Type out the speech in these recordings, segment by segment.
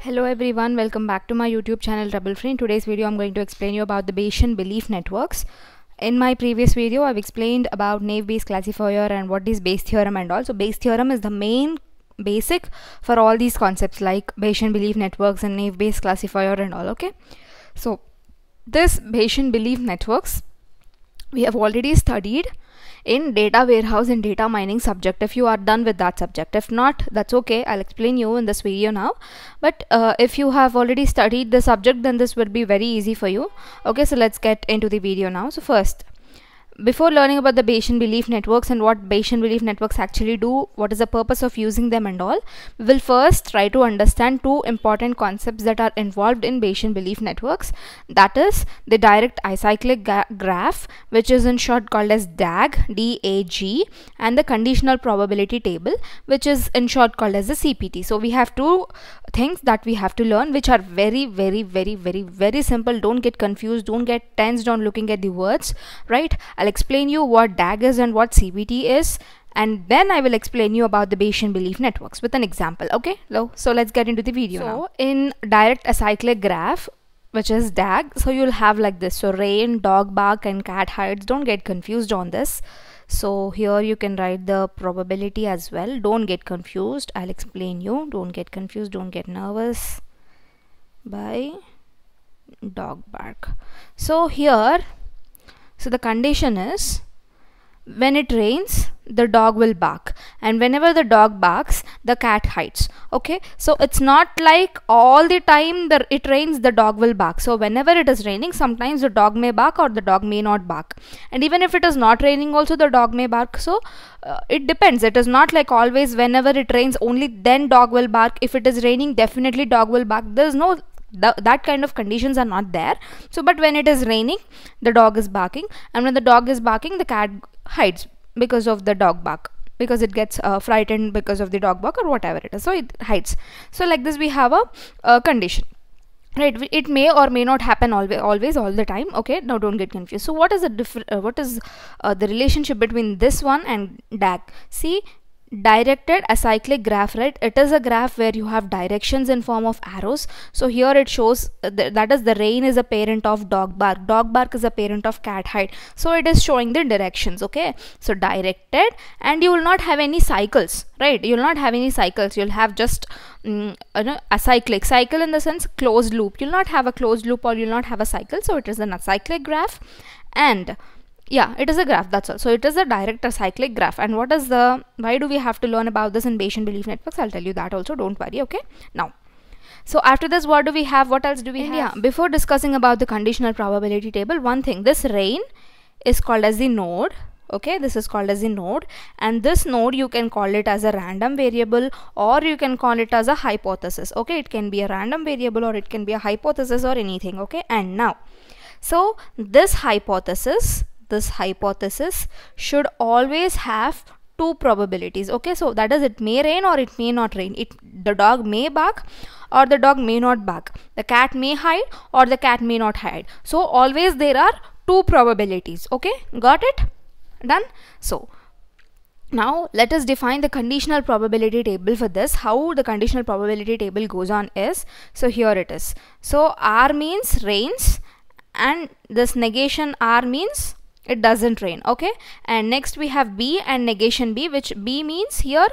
Hello everyone, welcome back to my YouTube channel Trouble Free. In today's video, I'm going to explain you about the Bayesian belief networks. In my previous video, I've explained about Naive-Bayes classifier and what is Bayes theorem and all. So Bayes theorem is the main basic for all these concepts like Bayesian belief networks and Naive-Bayes classifier and all, okay? So this Bayesian belief networks we have already studied in data warehouse and data mining subject if you are done with that subject if not that's okay i'll explain you in this video now but uh, if you have already studied the subject then this would be very easy for you okay so let's get into the video now so first before learning about the Bayesian belief networks and what Bayesian belief networks actually do, what is the purpose of using them and all, we will first try to understand two important concepts that are involved in Bayesian belief networks. That is the direct icyclic graph, which is in short called as DAG, D-A-G, and the conditional probability table, which is in short called as the CPT. So we have two things that we have to learn, which are very, very, very, very, very simple. Don't get confused. Don't get tensed on looking at the words, right? I'll explain you what DAG is and what CBT is and then I will explain you about the Bayesian belief networks with an example. Okay, so let's get into the video so now. in direct acyclic graph, which is DAG, so you'll have like this. So rain, dog bark and cat hides. Don't get confused on this. So here you can write the probability as well. Don't get confused. I'll explain you. Don't get confused. Don't get nervous by dog bark. So here so the condition is when it rains the dog will bark and whenever the dog barks the cat hides okay so it's not like all the time that it rains the dog will bark so whenever it is raining sometimes the dog may bark or the dog may not bark and even if it is not raining also the dog may bark so uh, it depends it is not like always whenever it rains only then dog will bark if it is raining definitely dog will bark there is no Th that kind of conditions are not there. So, but when it is raining, the dog is barking, and when the dog is barking, the cat hides because of the dog bark because it gets uh, frightened because of the dog bark or whatever it is so it hides so like this we have a, a condition right it may or may not happen always always all the time okay now don't get confused so what is the different uh, what is uh, the relationship between this one and DAG see directed acyclic graph right it is a graph where you have directions in form of arrows so here it shows uh, th that is the rain is a parent of dog bark dog bark is a parent of cat hide so it is showing the directions okay so directed and you will not have any cycles right you will not have any cycles you'll have just mm, a cyclic cycle in the sense closed loop you'll not have a closed loop or you'll not have a cycle so it is an acyclic graph and yeah it is a graph that's all so it is a direct or cyclic graph and what is the why do we have to learn about this in Bayesian belief networks I'll tell you that also don't worry okay now so after this what do we have what else do we have? have yeah before discussing about the conditional probability table one thing this rain is called as the node okay this is called as a node and this node you can call it as a random variable or you can call it as a hypothesis okay it can be a random variable or it can be a hypothesis or anything okay and now so this hypothesis this hypothesis should always have two probabilities okay so that is it may rain or it may not rain it the dog may bark or the dog may not bark the cat may hide or the cat may not hide so always there are two probabilities okay got it done so now let us define the conditional probability table for this how the conditional probability table goes on is so here it is so r means rains and this negation r means it doesn't rain okay and next we have b and negation b which b means here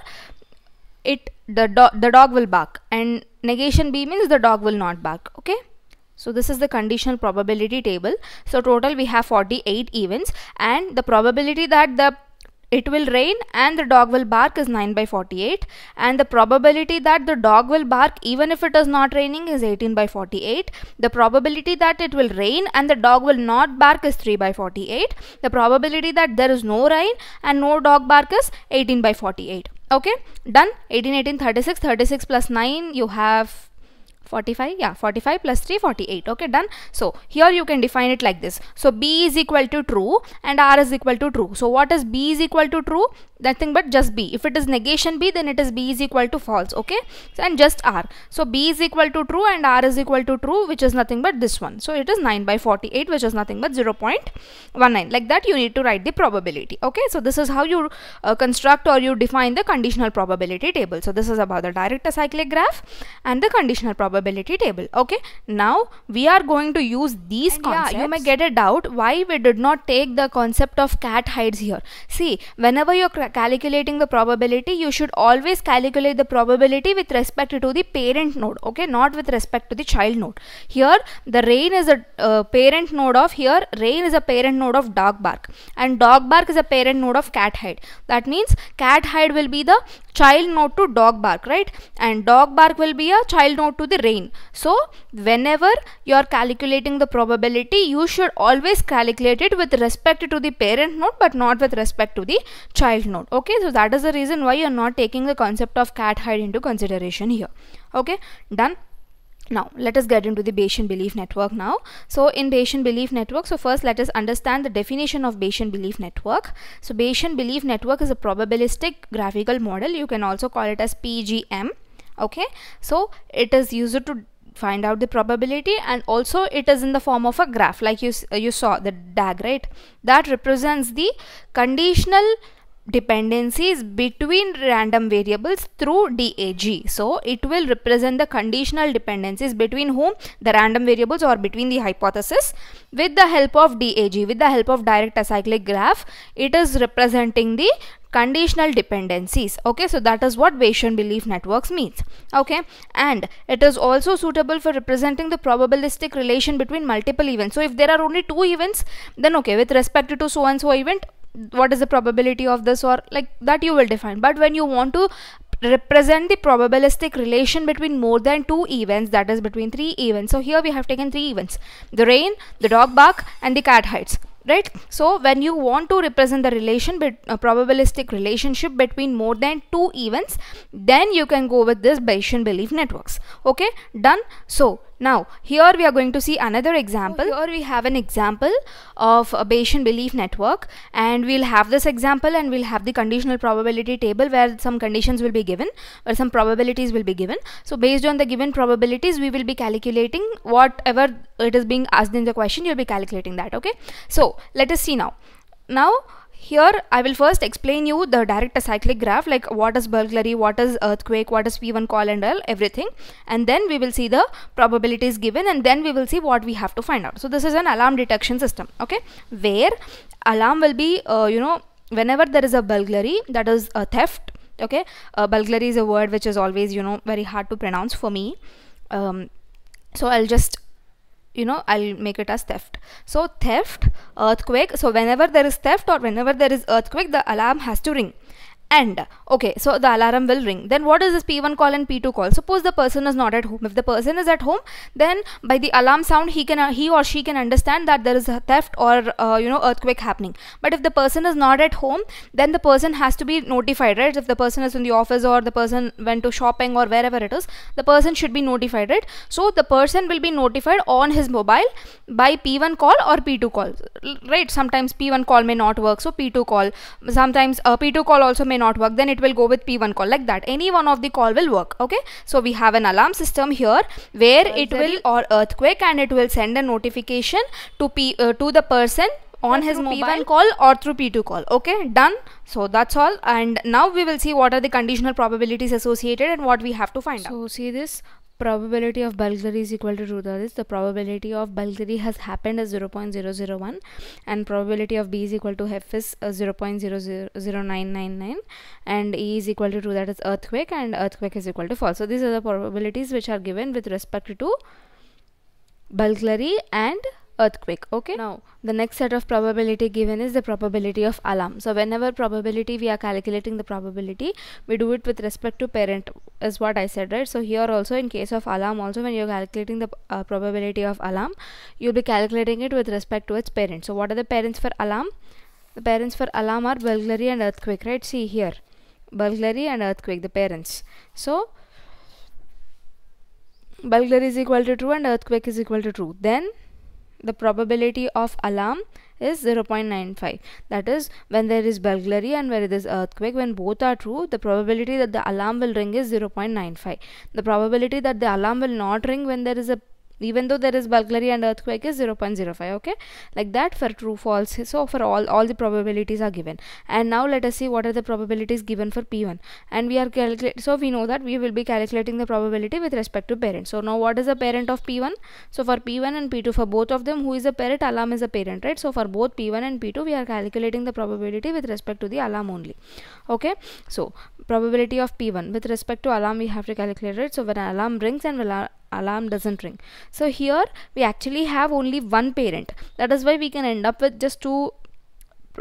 it the dog the dog will bark and negation b means the dog will not bark okay so this is the conditional probability table so total we have 48 events and the probability that the it will rain and the dog will bark is 9 by 48 and the probability that the dog will bark even if it is not raining is 18 by 48 the probability that it will rain and the dog will not bark is 3 by 48 the probability that there is no rain and no dog bark is 18 by 48 okay done 18 18 36 36 plus 9 you have 45 yeah 45 plus 3 48 okay done so here you can define it like this so b is equal to true and r is equal to true so what is b is equal to true nothing but just b if it is negation b then it is b is equal to false okay so, and just r so b is equal to true and r is equal to true which is nothing but this one so it is 9 by 48 which is nothing but 0.19 like that you need to write the probability okay so this is how you uh, construct or you define the conditional probability table so this is about the direct acyclic graph and the conditional probability table okay now we are going to use these and concepts yeah, you may get a doubt why we did not take the concept of cat hides here see whenever your calculating the probability, you should always calculate the probability with respect to the parent node, okay, not with respect to the child node. Here, the rain is a uh, parent node of here, rain is a parent node of dog bark and dog bark is a parent node of cat hide. That means cat hide will be the child node to dog bark, right? And dog bark will be a child node to the rain. So, whenever you are calculating the probability, you should always calculate it with respect to the parent node but not with respect to the child node out okay so that is the reason why you're not taking the concept of cat hide into consideration here okay done now let us get into the Bayesian belief network now so in Bayesian belief network so first let us understand the definition of Bayesian belief network so Bayesian belief network is a probabilistic graphical model you can also call it as PGM okay so it is used to find out the probability and also it is in the form of a graph like you uh, you saw the dag right that represents the conditional dependencies between random variables through DAG. So it will represent the conditional dependencies between whom the random variables or between the hypothesis with the help of DAG with the help of direct acyclic graph it is representing the conditional dependencies okay so that is what Bayesian belief networks means okay and it is also suitable for representing the probabilistic relation between multiple events so if there are only two events then okay with respect to so and so event what is the probability of this or like that you will define but when you want to represent the probabilistic relation between more than two events that is between three events so here we have taken three events the rain the dog bark and the cat hides right so when you want to represent the relation but uh, probabilistic relationship between more than two events then you can go with this bayesian belief networks okay done so now, here we are going to see another example. So oh, here we have an example of a Bayesian belief network and we'll have this example and we'll have the conditional probability table where some conditions will be given or some probabilities will be given. So, based on the given probabilities, we will be calculating whatever it is being asked in the question, you'll be calculating that, okay? So, let us see now. Now, here I will first explain you the direct acyclic graph like what is burglary, what is earthquake, what is P1 call and all everything and then we will see the probabilities given and then we will see what we have to find out. So this is an alarm detection system okay where alarm will be uh, you know whenever there is a burglary that is a theft okay uh, burglary is a word which is always you know very hard to pronounce for me um, so I'll just you know i'll make it as theft so theft earthquake so whenever there is theft or whenever there is earthquake the alarm has to ring and okay so the alarm will ring then what is this p1 call and p2 call suppose the person is not at home if the person is at home then by the alarm sound he can uh, he or she can understand that there is a theft or uh, you know earthquake happening but if the person is not at home then the person has to be notified right if the person is in the office or the person went to shopping or wherever it is the person should be notified right so the person will be notified on his mobile by p1 call or p2 call right sometimes p1 call may not work so p2 call sometimes uh, p2 call also may not work then it will go with p1 call like that any one of the call will work okay so we have an alarm system here where it will or earthquake and it will send a notification to p uh, to the person on his mobile. P1 call or through P2 call. Okay, done. So that's all. And now we will see what are the conditional probabilities associated and what we have to find so out. So see this probability of Bulgari is equal to root of this the probability of Bulgari has happened as 0.001 and probability of B is equal to F is uh, 0.000999 and E is equal to 2 that is earthquake and earthquake is equal to false so these are the probabilities which are given with respect to Bulgari and earthquake okay now the next set of probability given is the probability of alarm so whenever probability we are calculating the probability we do it with respect to parent is what i said right so here also in case of alarm also when you're calculating the uh, probability of alarm you'll be calculating it with respect to its parent so what are the parents for alarm the parents for alarm are burglary and earthquake right see here burglary and earthquake the parents so burglary is equal to true and earthquake is equal to true then the probability of alarm is 0.95 that is when there is burglary and where there is earthquake when both are true the probability that the alarm will ring is 0.95 the probability that the alarm will not ring when there is a even though there is burglary and earthquake is 0.05 okay like that for true false so for all all the probabilities are given and now let us see what are the probabilities given for p1 and we are calculate so we know that we will be calculating the probability with respect to parent so now what is the parent of p1 so for p1 and p2 for both of them who is the parent alarm is the parent right so for both p1 and p2 we are calculating the probability with respect to the alarm only okay so probability of p1 with respect to alarm we have to calculate it so when alarm rings and alarm doesn't ring so here we actually have only one parent that is why we can end up with just two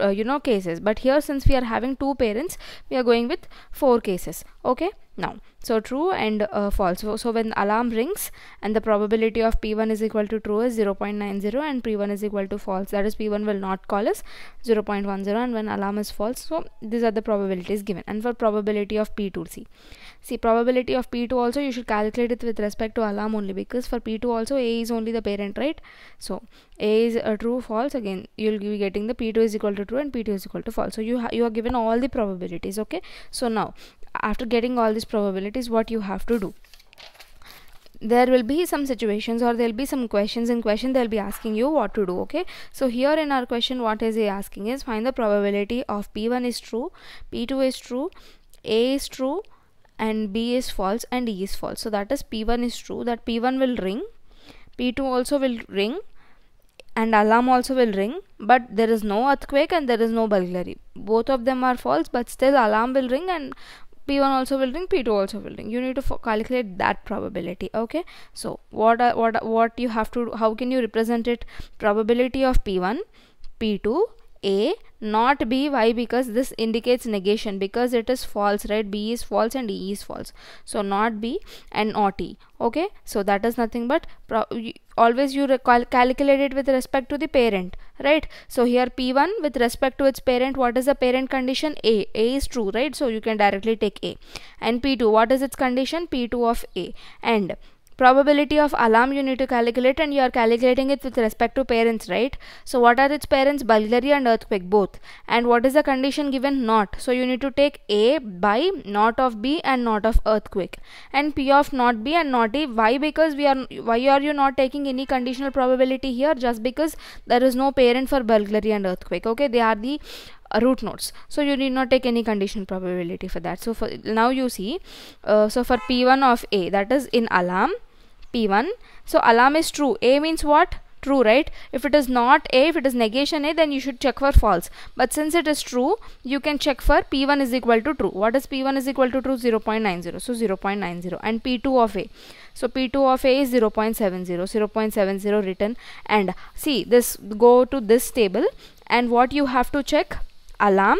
uh, you know cases but here since we are having two parents we are going with four cases okay now so true and uh, false so, so when alarm rings and the probability of p1 is equal to true is 0.90 and p1 is equal to false that is p1 will not call us 0.10 and when alarm is false so these are the probabilities given and for probability of p2 see see probability of p2 also you should calculate it with respect to alarm only because for p2 also a is only the parent right so a is uh, true false again you'll be getting the p2 is equal to true and p2 is equal to false so you you are given all the probabilities okay so now after getting all these probabilities what you have to do there will be some situations or there'll be some questions in question they'll be asking you what to do okay so here in our question what is he asking is find the probability of p1 is true p2 is true a is true and b is false and e is false so that is p1 is true that p1 will ring p2 also will ring and alarm also will ring but there is no earthquake and there is no burglary both of them are false but still alarm will ring and p1 also will ring p2 also will ring you need to calculate that probability okay so what are, what what you have to do, how can you represent it probability of p1 p2 a not b why because this indicates negation because it is false right b is false and e is false so not b and not e okay so that is nothing but always you cal calculate it with respect to the parent right so here p1 with respect to its parent what is the parent condition a a is true right so you can directly take a and p2 what is its condition p2 of a and probability of alarm you need to calculate and you are calculating it with respect to parents right so what are its parents burglary and earthquake both and what is the condition given not so you need to take a by not of b and not of earthquake and p of not b and not a why because we are why are you not taking any conditional probability here just because there is no parent for burglary and earthquake okay they are the uh, root nodes so you need not take any conditional probability for that so for now you see uh, so for p1 of a that is in alarm P1. So alarm is true. A means what? True, right? If it is not A, if it is negation A, then you should check for false. But since it is true, you can check for P1 is equal to true. What is P1 is equal to true? 0.90. So 0.90 and P2 of A. So P2 of A is 0.70, 0.70 written. And see this, go to this table and what you have to check? Alarm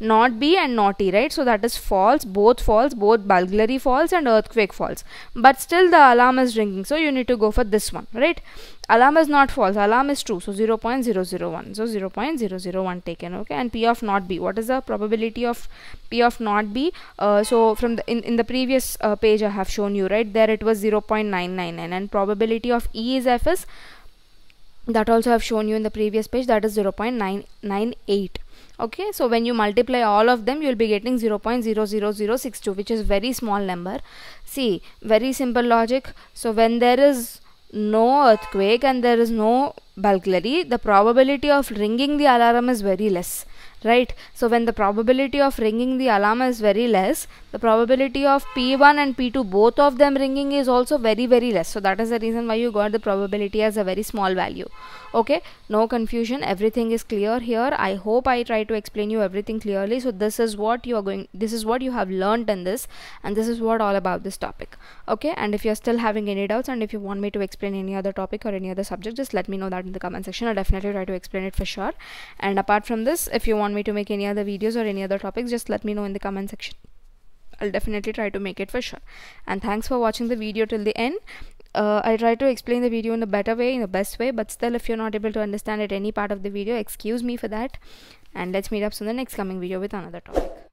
not B and not E, right? So that is false, both false, both burglary false and earthquake false. But still the alarm is ringing. So you need to go for this one, right? Alarm is not false, alarm is true. So 0.001. So 0.001 taken, okay? And P of not B. What is the probability of P of not B? Uh, so from the, in, in the previous uh, page I have shown you, right? There it was 0.999 and probability of E is F is that also I have shown you in the previous page that is 0.998 okay so when you multiply all of them you'll be getting 0.00062 which is very small number see very simple logic so when there is no earthquake and there is no burglary the probability of ringing the alarm is very less right so when the probability of ringing the alarm is very less the probability of p1 and p2 both of them ringing is also very very less so that is the reason why you got the probability as a very small value okay no confusion everything is clear here i hope i try to explain you everything clearly so this is what you are going this is what you have learned in this and this is what all about this topic okay and if you're still having any doubts and if you want me to explain any other topic or any other subject just let me know that in the comment section i'll definitely try to explain it for sure and apart from this if you want want me to make any other videos or any other topics just let me know in the comment section I'll definitely try to make it for sure and thanks for watching the video till the end uh, I try to explain the video in a better way in the best way but still if you're not able to understand at any part of the video excuse me for that and let's meet up soon in the next coming video with another topic